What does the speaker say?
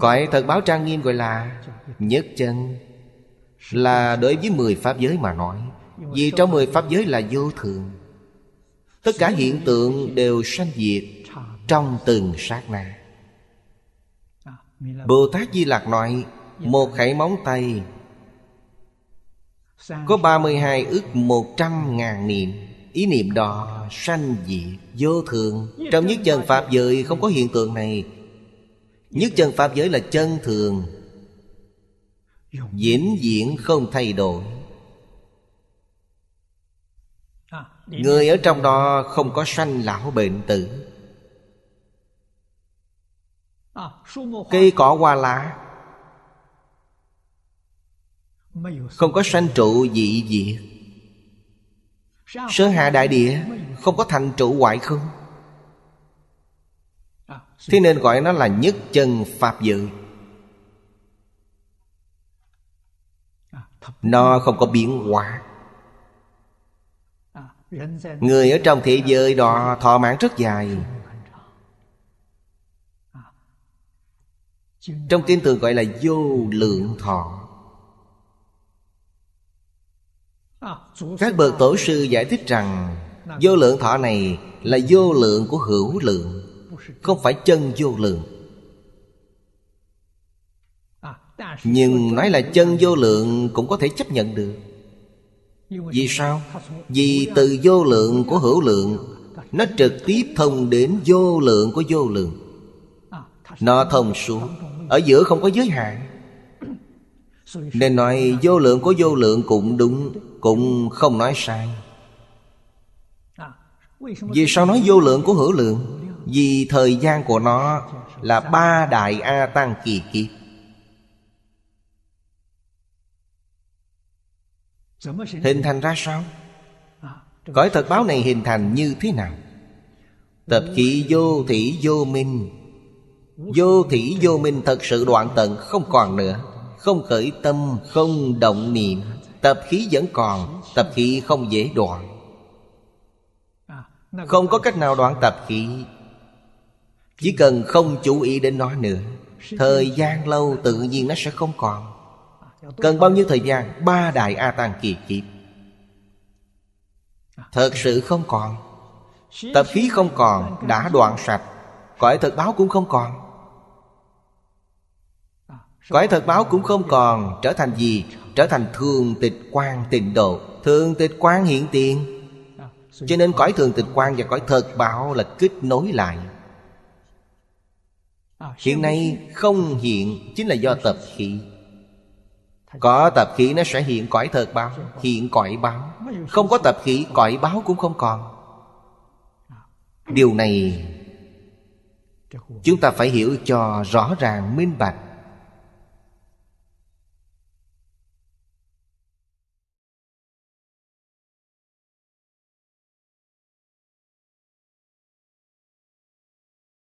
Cõi thật báo trang nghiêm gọi là Nhất chân Là đối với mười pháp giới mà nói Vì trong mười pháp giới là vô thường Tất cả hiện tượng đều sanh diệt Trong từng sát na Bồ Tát Di Lạc nói Một khẩy móng tay Có 32 ước 100 ngàn niệm Ý niệm đó sanh diệt vô thường Trong nhất chân Pháp giới không có hiện tượng này Nhất chân Pháp giới là chân thường Diễn diễn không thay đổi Người ở trong đó không có sanh lão bệnh tử Cây cỏ hoa lá Không có sanh trụ dị diệt Sơ hạ đại địa Không có thành trụ hoại không thế nên gọi nó là nhất chân pháp dự nó không có biến hóa người ở trong thế giới đó thọ mạng rất dài trong kinh từ gọi là vô lượng thọ các bậc tổ sư giải thích rằng vô lượng thọ này là vô lượng của hữu lượng không phải chân vô lượng nhưng nói là chân vô lượng cũng có thể chấp nhận được vì sao vì từ vô lượng của hữu lượng nó trực tiếp thông đến vô lượng của vô lượng nó thông xuống ở giữa không có giới hạn nên nói vô lượng của vô lượng cũng đúng Cũng không nói sai Vì sao nói vô lượng của hữu lượng vì thời gian của nó là ba đại A Tăng kỳ kiếp Hình thành ra sao? Cõi thật báo này hình thành như thế nào? Tập khí vô thủy vô minh Vô thủy vô minh thật sự đoạn tận không còn nữa Không khởi tâm, không động niệm Tập khí vẫn còn Tập khí không dễ đoạn Không có cách nào đoạn tập khí chỉ cần không chú ý đến nó nữa Thời gian lâu tự nhiên nó sẽ không còn Cần bao nhiêu thời gian Ba đại A Tăng kỳ kiếp Thật sự không còn Tập khí không còn Đã đoạn sạch Cõi thật báo cũng không còn Cõi thật báo cũng không còn Trở thành gì Trở thành thường tịch quan tịnh độ Thường tịch quan hiện tiền Cho nên cõi thường tịch quan và cõi thật báo là kết nối lại À, hiện nay không hiện chính là do tập khí Có tập khí nó sẽ hiện cõi thật báo Hiện cõi báo Không có tập khí cõi báo cũng không còn à. Điều này Chúng ta phải hiểu cho rõ ràng minh bạch